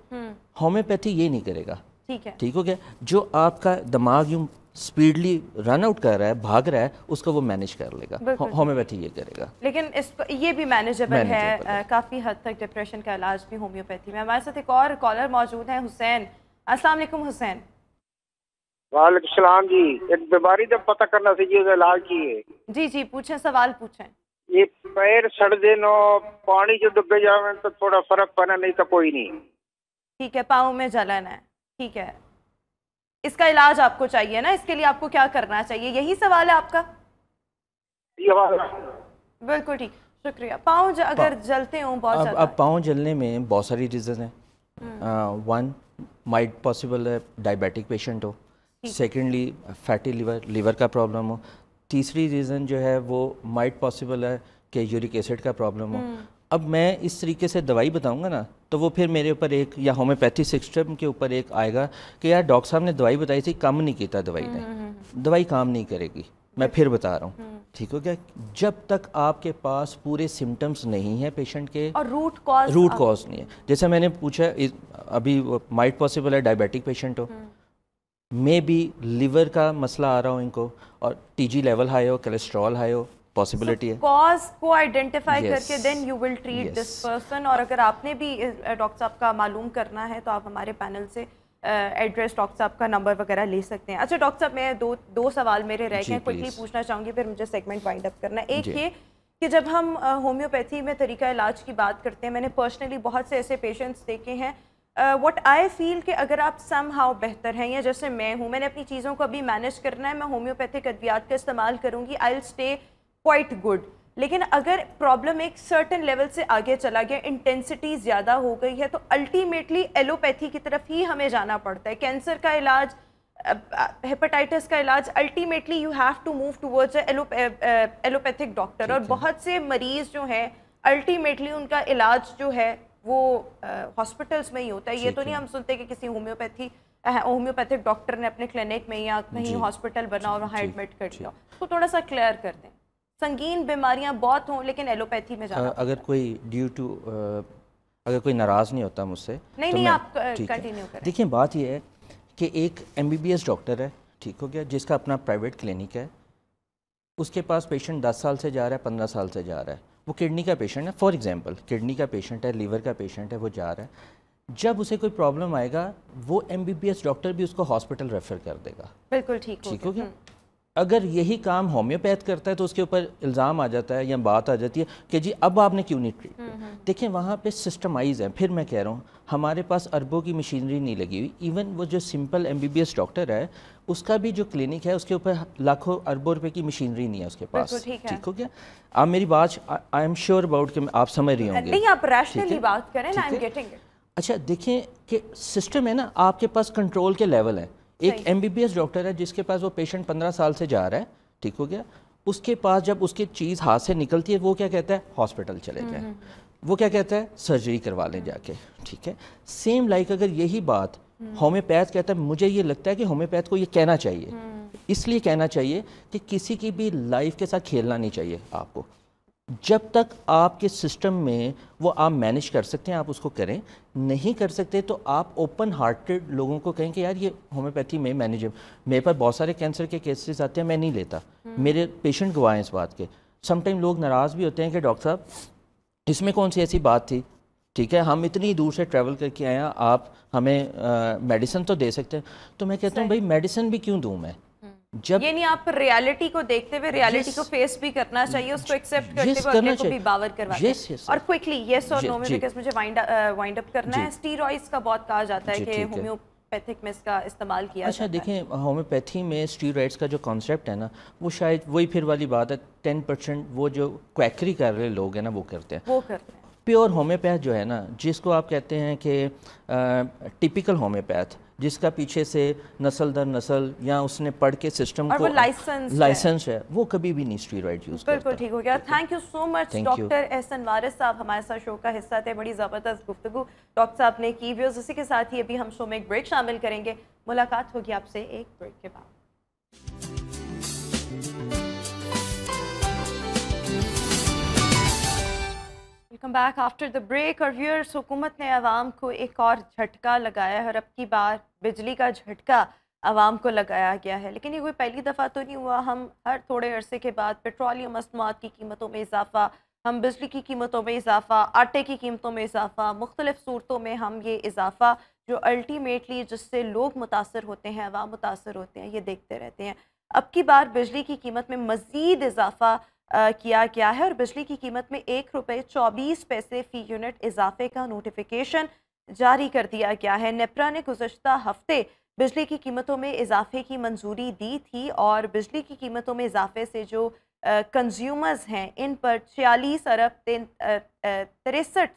होम्योपैथी ये नहीं करेगा ठीक है ठीक हो गया जो आपका दिमाग यूँ स्पीडली रन आउट कर रहा है भाग रहा है उसको वो मैनेज कर लेगा होम्योपैथी ये करेगा लेकिन इस ये भी मैनेजेबल है काफ़ी हद तक डिप्रेशन का इलाज भी होम्योपैथी में हमारे साथ एक और कॉलर मौजूद है हुसैन अस्सलाम हुसैन वालेकुम सलाम जी एक बीमारी जब पता करना चाहिए उसका इलाज है जी जी पूछे सवाल पूछे ये पैर सड़ नो पानी जो डुबे जावे तो थोड़ा फर्क पड़ना नहीं तो कोई नहीं ठीक है पाओ में जलन है ठीक है इसका इलाज आपको चाहिए ना इसके लिए आपको क्या करना चाहिए यही सवाल है आपका बिल्कुल ठीक शुक्रिया पाँव अगर पा, जलते हों बहुत अब, अब पाँव जलने में बहुत सारी रीज़न हम्म। है वन माइट पॉसिबल है डायबिटिक पेशेंट हो सेकेंडली फैटी लिवर लीवर का प्रॉब्लम हो तीसरी रीज़न जो है वो माइट पॉसिबल है कि यूरिक एसिड का प्रॉब्लम हो हम्म। अब मैं इस तरीके से दवाई बताऊंगा ना तो वो फिर मेरे ऊपर एक या होम्योपैथी सिस्टम के ऊपर एक आएगा कि यार डॉक्टर साहब ने दवाई बताई थी काम नहीं किया दवाई हम्म, ने हम्म, दवाई काम नहीं करेगी मैं फिर बता रहा हूँ ठीक हो गया जब तक आपके पास पूरे सिम्टम्स नहीं है पेशेंट के और रूट कॉज रूट कॉज नहीं है जैसे मैंने पूछा अभी माइट पॉसिबल है डायबिटिक पेशेंट हो मे बी लिवर का मसला आ रहा हो इनको और टीजी लेवल हाई हो कोलेस्ट्रॉल हाई हो पॉसिबिलिटी है कॉज को आइडेंटिफाई yes. करके then you will treat this person और अगर आपने भी डॉक्टर साहब का मालूम करना है तो आप हमारे पैनल से एड्रेस डॉक्टर साहब का नंबर वगैरह ले सकते हैं अच्छा डॉक्टर साहब मैं दो दो सवाल मेरे रह गए हैं क्विकली पूछना चाहूँगी फिर मुझे सेगमेंट वाइंड अप करना एक ये कि जब हम होम्योपैथी में तरीका इलाज की बात करते हैं मैंने पर्सनली बहुत से ऐसे पेशेंट्स देखे हैं वट आई फील कि अगर आप सम हाउ बेहतर हैं या जैसे मैं हूँ मैंने अपनी चीज़ों को अभी मैनेज करना है मैं होम्योपैथिक अद्वियात का इस्तेमाल करूँगी I will stay quite good लेकिन अगर प्रॉब्लम एक सर्टन लेवल से आगे चला गया इंटेंसिटी ज़्यादा हो गई है तो अल्टीमेटली एलोपैथी की तरफ ही हमें जाना पड़ता है कैंसर का इलाज हेपेटाइटिस का इलाज ultimately you have to move towards allopathic doctor और बहुत से मरीज़ जो हैं अल्टीमेटली उनका इलाज जो है वो हॉस्पिटल्स में ही होता है ये तो नहीं हम सुनते कि किसी होम्योपैथी होम्योपैथिक डॉक्टर ने अपने क्लिनिक में या कहीं हॉस्पिटल बना और वहाँ एडमिट कर दिया तो थोड़ा सा क्लियर कर दें संगीन बीमारियाँ बहुत हों लेकिन एलोपैथी में जाना अगर कोई ड्यू टू अगर कोई नाराज़ नहीं होता मुझसे नहीं तो नहीं आप कंटिन्यू करें देखिए बात यह है कि एक एम डॉक्टर है ठीक हो गया जिसका अपना प्राइवेट क्लिनिक है उसके पास पेशेंट दस साल से जा रहा है पंद्रह साल से जा रहा है वो किडनी का पेशेंट है फॉर एग्ज़ाम्पल किडनी का पेशेंट है लीवर का पेशेंट है वो जा रहा है जब उसे कोई प्रॉब्लम आएगा वो एम डॉक्टर भी उसको हॉस्पिटल रेफ़र कर देगा बिल्कुल ठीक ठीक हो गया हम्म। अगर यही काम होम्योपैथ करता है तो उसके ऊपर इल्ज़ाम आ जाता है या बात आ जाती है कि जी अब आपने क्यों नहीं ट्रीट किया देखें वहाँ पे सिस्टमाइज है फिर मैं कह रहा हूँ हमारे पास अरबों की मशीनरी नहीं लगी हुई इवन वो जो सिंपल एम डॉक्टर है उसका भी जो क्लिनिक है उसके ऊपर लाखों अरबों रुपए की मशीनरी नहीं है उसके पास ठीक, हो गया आप मेरी बात आई एम श्योर अबाउट कि आप समझ रही होंगे अच्छा देखें कि सिस्टम है ना आपके पास कंट्रोल के लेवल है एक एम डॉक्टर है जिसके पास वो पेशेंट पंद्रह साल से जा रहा है ठीक हो गया उसके पास जब उसकी चीज़ हाथ से निकलती है वो क्या कहता है हॉस्पिटल चले जाए हम्म, हम्म। वो क्या कहता है सर्जरी करवा लें जाके ठीक है सेम लाइक अगर यही बात होम्योपैथ कहता है मुझे ये लगता है कि होम्योपैथ को ये कहना चाहिए हम्म। इसलिए कहना चाहिए कि किसी की भी लाइफ के साथ खेलना नहीं चाहिए आपको जब तक आपके सिस्टम में वो आप मैनेज कर सकते हैं आप उसको करें नहीं कर सकते तो आप ओपन हार्टेड लोगों को कहें कि यार ये होम्योपैथी में मैनेज मेरे पास बहुत सारे कैंसर के केसेस आते हैं मैं नहीं लेता हम्म। मेरे पेशेंट गवाह इस बात के समटाइम लोग नाराज़ भी होते हैं कि डॉक्टर साहब इसमें कौन सी ऐसी बात थी ठीक है हम इतनी दूर से ट्रैवल करके आए हैं आप हमें मेडिसिन तो दे सकते हैं तो मैं कहता हूँ भाई मेडिसिन भी क्यों दूँ मैं जब नहीं आप रियलिटी को देखते हुए रियलिटी को फेस भी करना चाहिए उसको एक्सेप्ट करते हुए अपने को भी बावर करवाते yes, yes, और क्विकली यस और नो में बिकॉज मुझे वाइंड वाइंड अप करना है स्टीरॉइड्स का बहुत कहा जाता है कि होम्यो में इसका इस्तेमाल किया अच्छा देखें होम्योपैथी में स्टीरॉइड्स का जो कॉन्सेप्ट है ना वो शायद वही फिर वाली बात है टेन परसेंट वो जो क्वैकरी कर रहे लोग हैं ना वो करते हैं वो करते हैं प्योर होम्योपैथ जो है ना जिसको आप कहते हैं कि टिपिकल uh, होम्योपैथ जिसका पीछे से नस्ल दर नस्ल या उसने पढ़ के सिस्टम को लाइसेंस लाइसेंस है।, है वो कभी भी नहीं स्टीरॉइड यूज बिल्कुल ठीक हो गया thank you so much doctor Ehsan Waris sahab हमारे साथ शो का हिस्सा थे बड़ी ज़बरदस्त गुफ्तु डॉक्टर साहब ने की व्यूज उसी के साथ ही अभी हम शो में एक ब्रेक शामिल करेंगे मुलाकात होगी आपसे एक ब्रेक के बाद welcome back after the break और व्यूअर्स हुकूमत ने आवाम को एक और झटका लगाया है और अब की बार बिजली का झटका आवाम को लगाया गया है लेकिन ये कोई पहली दफ़ा तो नहीं हुआ हम हर थोड़े अरसे के बाद पेट्रोलियम मसनूआत की कीमतों में इजाफा हम बिजली की कीमतों में इजाफा आटे की कीमतों में इजाफा मुख्तलिफ सूरतों में हम ये इजाफा जो अल्टीमेटली जिससे लोग मुतासर होते हैं आवाम मुतासर होते हैं ये देखते रहते हैं अब की बार बिजली की कीमत में मज़ीद इजाफा किया गया है और बिजली की कीमत में एक रुपये चौबीस पैसे फ़ी यूनिट इजाफे का नोटिफिकेशन जारी कर दिया गया है नेपरा ने गुजशत हफ्ते बिजली की कीमतों में इजाफे की मंजूरी दी थी और बिजली की कीमतों में इजाफे से जो कंज्यूमर्स हैं इन पर छियालीस अरब तिरसठ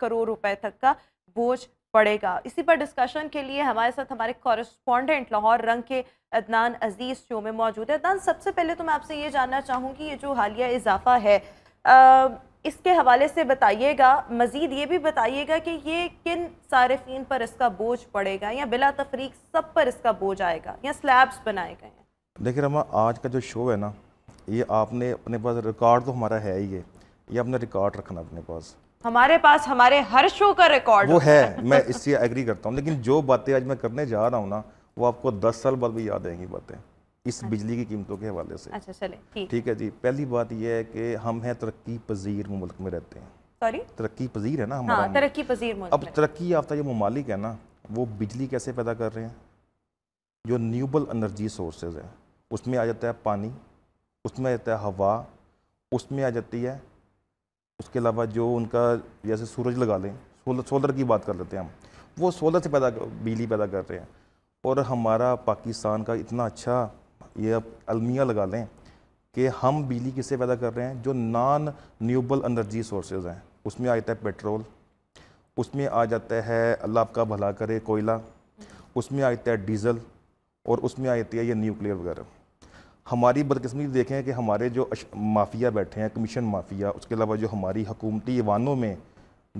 करोड़ रुपए तक का बोझ पड़ेगा इसी पर डिस्कशन के लिए हमारे साथ हमारे कॉरेस्पॉन्डेंट लाहौर रंग के अदनान अजीज़ शो में मौजूद है अदनान सबसे पहले तो मैं आपसे ये जानना चाहूँगी ये जो हालिया इजाफा है आ, इसके हवाले से बताइएगा मज़ीद ये भी बताइएगा कि ये किन सार्फिन पर इसका बोझ पड़ेगा या बिला तफरीक सब पर इसका बोझ आएगा या स्लैब्स बनाए गए हैं देखिए रमा आज का जो शो है ना ये आपने अपने पास रिकॉर्ड तो हमारा है ही है ये आपने रिकॉर्ड रखना अपने पास हमारे पास हमारे हर शो का रिकॉर्ड वो है मैं इससे एग्री करता हूँ लेकिन जो बातें आज मैं करने जा रहा हूँ ना वो आपको दस साल बाद भी याद आएंगी बातें इस अच्छा। बिजली की कीमतों के हवाले से अच्छा चले ठीक है जी पहली बात यह है कि हम हैं तरक्की पजीर मुल्क में रहते हैं सॉरी तरक्की पजीर है ना हमारा हाँ, तरक्की पजीर मुल्क अब तरक्की याफ्ता जो ममालिक है ना वो बिजली कैसे पैदा कर रहे हैं जो न्यूबल अनर्जी सोर्सेज है उसमें आ जाता है पानी उसमें आ जाता है हवा उसमें आ जाती है उसके अलावा जो उनका जैसे सूरज लगा लें सोलर सोलर की बात कर लेते हैं हम वो सोलर से पैदा बिजली पैदा कर रहे हैं और हमारा पाकिस्तान का इतना अच्छा ये अलमिया लगा लें कि हम बिजली किससे पैदा कर रहे हैं जो नॉन न्यूबल एनर्जी सोर्सेज हैं उसमें आ जाता है पेट्रोल उसमें आ जाता है अल्लाह आपका भला करे कोयला उसमें आ जाता है डीज़ल और उसमें आ जाती है ये न्यूक्लियर वगैरह हमारी बदकस्मती देखें कि हमारे जो माफिया बैठे हैं कमीशन माफिया उसके अलावा जो हमारी हकूमती ईवानों में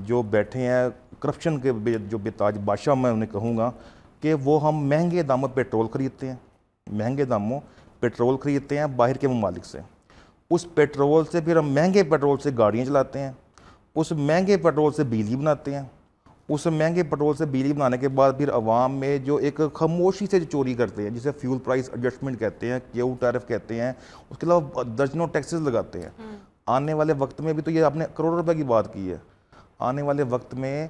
जो बैठे हैं करप्शन के बे, जो बेताज बादशाह मैं उन्हें कहूँगा कि वो हम महंगे दामों पेट्रोल ख़रीदते हैं महंगे दामों पेट्रोल ख़रीदते हैं बाहर के ममालिक से उस पेट्रोल से फिर हम महंगे पेट्रोल से गाड़ियाँ चलाते हैं उस महंगे पेट्रोल से बिजली बनाते हैं उस महंगे पेट्रोल से बिजली बनाने के बाद फिर अवाम में जो एक खामोशी से जो चोरी करते हैं जिसे फ्यूल प्राइस एडजस्टमेंट कहते हैं क्यू टैरिफ कहते हैं उसके अलावा दर्जनों टैक्सेस लगाते हैं हम्म। आने वाले वक्त में भी तो ये आपने करोड़ों रुपए की बात की है आने वाले वक्त में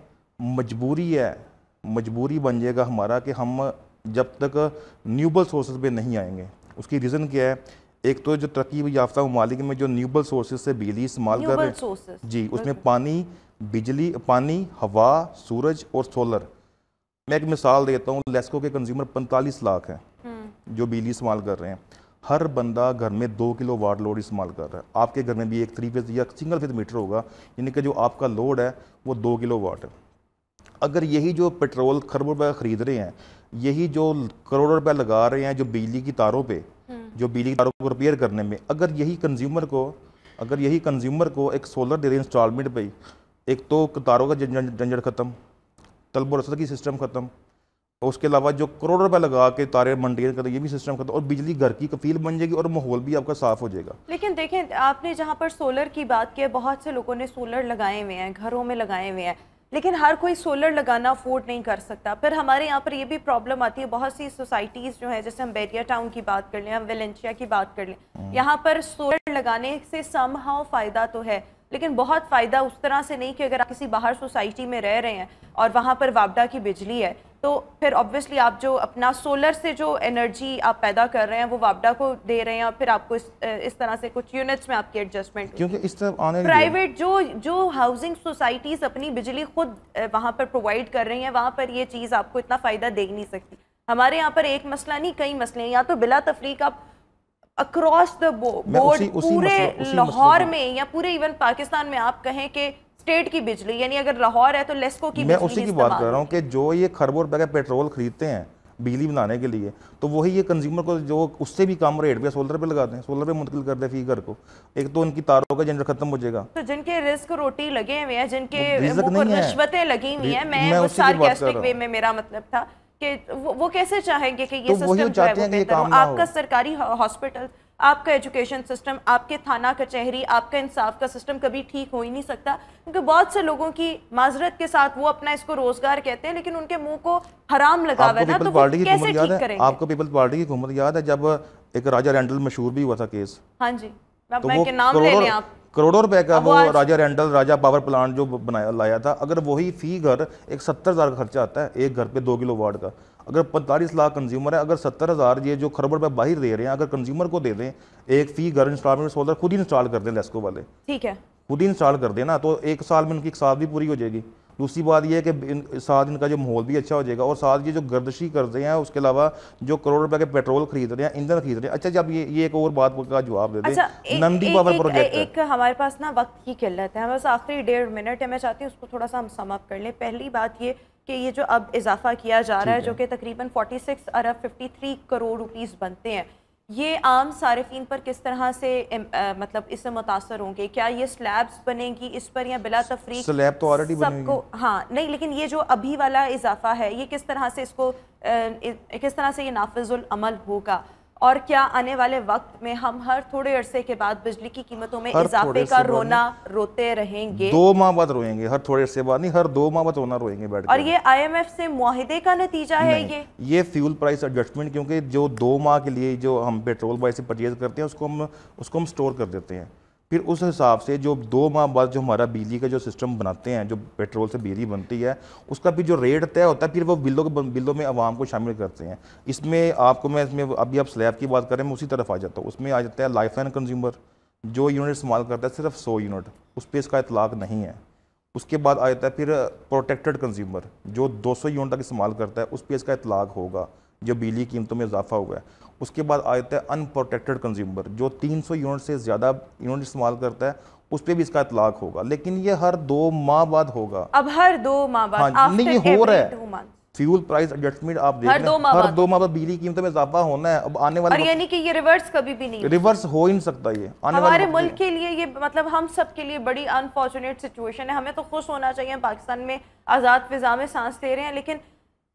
मजबूरी है मजबूरी बन जाएगा हमारा कि हम जब तक न्यूबल सोर्सेज पे नहीं आएंगे उसकी रीज़न क्या है एक तो जो तरक्की याफ्ता ममालिक में जो न्यूबल सोर्सेज से बिजली इस्तेमाल कर रहे हैं जी उसमें पानी बिजली पानी हवा सूरज और सोलर मैं एक मिसाल देता हूँ लेस्को के कंज्यूमर 45 लाख हैं हम्म। जो बिजली इस्तेमाल कर रहे हैं हर बंदा घर में दो किलो वाट लोड इस्तेमाल कर रहा है आपके घर में भी एक थ्री फेज या सिंगल फेज मीटर होगा यानी कि जो आपका लोड है वो दो किलो वाट है अगर यही जो पेट्रोल खरबों रुपये ख़रीद रहे हैं यही जो करोड़ों रुपये लगा रहे हैं जो बिजली की तारों पर जो बिजली तारों को रिपेयर करने में अगर यही कंज्यूमर को अगर यही कंज्यूमर को एक सोलर दे रहे इंस्टॉलमेंट पर एक तो तारों का झंझट ख़त्म तलब रसद की सिस्टम ख़त्म और उसके अलावा जो करोड़ रुपए लगा के तारे मंडियन करते ये भी सिस्टम करते और बिजली घर की कफील बन जाएगी और माहौल भी आपका साफ हो जाएगा लेकिन देखें आपने जहाँ पर सोलर की बात की बहुत से लोगों ने सोलर लगाए हुए हैं घरों में लगाए हुए हैं लेकिन हर कोई सोलर लगाना अफोर्ड नहीं कर सकता फिर हमारे यहाँ पर ये भी प्रॉब्लम आती है बहुत सी सोसाइटीज़ जो हैं जैसे हम बैरिया टाउन की बात कर लें हम वेलेंशिया की बात कर लें हम्म। यहाँ पर सोलर लगाने से सम फ़ायदा तो है लेकिन बहुत फ़ायदा उस तरह से नहीं कि अगर आप किसी बाहर सोसाइटी में रह रहे हैं और वहाँ पर वापडा की बिजली है तो फिर ऑब्वियसली आप जो अपना सोलर से जो एनर्जी आप पैदा कर रहे हैं वो वापडा को दे रहे हैं और फिर आपको इस, इस तरह से कुछ यूनिट्स में आपकी एडजस्टमेंट क्योंकि इस तरफ आने प्राइवेट जो जो हाउसिंग सोसाइटीज अपनी बिजली खुद वहाँ पर प्रोवाइड कर रही हैं वहाँ पर ये चीज़ आपको इतना फ़ायदा दे नहीं सकती हमारे यहाँ पर एक मसला नहीं कई मसले हैं या तो बिला तफरीक आप अक्रॉस द बोर्ड पूरे लाहौर में या पूरे इवन पाकिस्तान में आप कहें कि स्टेट की बिजली यानी अगर लाहौर है तो लेस्को की मैं उसी की बात कर रहा हूँ कि जो ये खरबों रुपए का पेट्रोल खरीदते हैं बिजली बनाने के लिए तो वही ये कंज्यूमर को जो उससे भी कम रेट पे सोलर पे लगा दें सोलर पे मुंतकिल कर दे घर को एक तो उनकी तारों का जनरेटर खत्म हो जाएगा तो जिनके रिस्क रोटी लगे हुए हैं जिनके रिश्वतें लगी हुई हैं मैं, मैं वो सार्केस्टिक वे में मेरा मतलब था कि वो, वो कैसे चाहेंगे कि ये तो सिस्टम चाहते हैं आपका सरकारी हॉस्पिटल आपका एजुकेशन सिस्टम आपके थाना कचहरी आपका इंसाफ का सिस्टम कभी ठीक हो ही नहीं सकता क्योंकि बहुत से लोगों की माजरत के साथ वो अपना इसको रोजगार कहते हैं लेकिन उनके मुंह को हराम लगा हुआ है ना तो कैसे ठीक करेंगे आपको पीपल पार्टी की हुकूमत याद है जब एक राजा रेंडल मशहूर भी हुआ था केस हाँ जी तो वो नाम ले लें आप करोड़ों रुपए का वो Raja rental Raja power plant जो बनाया लाया था अगर वही फी घर एक सत्तर हज़ार का खर्चा आता है एक घर पे दो किलो वाट का अगर पैंतालीस लाख कंज्यूमर है अगर सत्तर हज़ार ये जो खरब रुपये बाहर दे रहे हैं अगर कंज्यूमर को दे दें एक फी घर इंस्टॉलमेंट सोलर खुद ही इंस्टॉल कर दें लेस्को वाले ठीक है खुद ही इंस्टॉल कर देना तो एक साल में उनकी साथ भी पूरी हो जाएगी दूसरी बात यह है कि साथ इनका जो माहौल भी अच्छा हो जाएगा और साथ ये जो गर्दशी कर रहे हैं उसके अलावा जो करोड़ रुपए के पेट्रोल खरीद रहे हैं ईंधन खरीद रहे हैं अच्छा जब ये ये एक और बात का जवाब दे अच्छा, हैं नंदी पावर प्रोजेक्ट एक एक हमारे पास ना वक्त की किल्लत है बस आखिरी डेढ़ मिनट है मैं चाहती हूँ उसको थोड़ा सा हम समाप्त कर लें पहली बात ये कि ये जो अब इजाफा किया जा रहा है जो कि तकरीबन 46 अरब 53 करोड़ रुपीस बनते हैं ये आम सार्फिन पर किस तरह से आ, मतलब इससे मुतासर होंगे क्या ये स्लैब्स बनेंगी इस पर या बिला तफरी स्लैब तो ऑलरेडी सबको हाँ नहीं लेकिन ये जो अभी वाला इजाफा है ये किस तरह से इसको आ, किस तरह से ये नाफजुल अमल होगा और क्या आने वाले वक्त में हम हर थोड़े अरसे के बाद बिजली की कीमतों में इजाफे का रोना रोते रहेंगे दो माह बाद रोएंगे हर थोड़े अरसे बाद नहीं हर दो माह बाद रोना रोएंगे बैठ और ये आईएमएफ से मुहिदे का नतीजा है ये ये फ्यूल प्राइस एडजस्टमेंट क्योंकि जो दो माह के लिए जो हम पेट्रोल बाइक से परचेज करते हैं उसको हम उसको हम स्टोर कर देते हैं फिर उस हिसाब से जो दो माह बाद जो हमारा बिजली का जो सिस्टम बनाते हैं जो पेट्रोल से बिजली बनती है उसका भी जो रेट तय होता है फिर वो बिलों के बिलों में आवाम को शामिल करते हैं इसमें आपको मैं इसमें अभी आप स्लैब की बात करें मैं उसी तरफ आ जाता हूँ उसमें आ जाता है लाइफ लाइन कंज्यूमर जो यूनिट इस्तेमाल करता है सिर्फ सौ यूनिट उस पर इसका इतलाक नहीं है उसके बाद आ जाता है फिर प्रोटेक्टेड कंज्यूमर जो 200 यूनिट तक इस्तेमाल करता है उस पर इसका इतलाक होगा जो बिजली कीमतों में इजाफा हुआ है उसके बाद आ जाता है अनप्रोटेक्टेड कंज्यूमर जो 300 यूनिट से ज़्यादा यूनिट इस्तेमाल करता है उस पर भी इसका इतलाक होगा लेकिन ये हर दो माह बाद होगा अब हर दो माह बाद हाँ, नहीं ये हो रहा है फ्यूल प्राइस एडजस्टमेंट आप देख रहे हैं हर दो माह बाद बिजली कीमतों में इजाफा होना है अब आने वाले और यानी कि ये रिवर्स कभी भी नहीं रिवर्स हो ही नहीं सकता ये आने हमारे मुल्क के लिए ये मतलब हम सब के लिए बड़ी अनफॉर्चुनेट सिचुएशन है हमें तो खुश होना चाहिए पाकिस्तान में आज़ाद फिजा में सांस दे रहे हैं लेकिन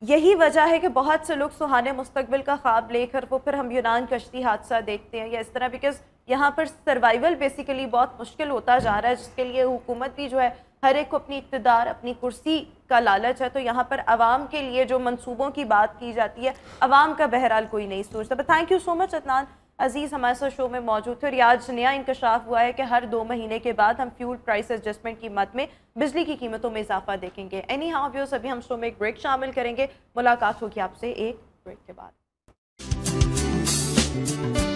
यही वजह है कि बहुत से लोग सुहाने मुस्तबिल का ख्वाब लेकर वो फिर हम यूनान कश्ती हादसा देखते हैं या इस तरह बिकॉज यहाँ पर सर्वाइवल बेसिकली बहुत मुश्किल होता जा रहा है जिसके लिए हुकूमत भी जो है हर एक को अपनी इकतदार अपनी कुर्सी का लालच है तो यहाँ पर आवाम के लिए जो मनसूबों की बात की जाती है आवाम का बहरहाल कोई नहीं सोचता but thank you so much Adnan Aziz हमारे साथ शो में मौजूद थे और ये आज नया इंकशाफ हुआ है कि हर दो महीने के बाद हम फ्यूल प्राइस एडजस्टमेंट की मत में बिजली की कीमतों में इजाफा देखेंगे एनी हाउ व्यू सभी हम शो में एक ब्रेक शामिल करेंगे मुलाकात होगी आपसे एक ब्रेक के बाद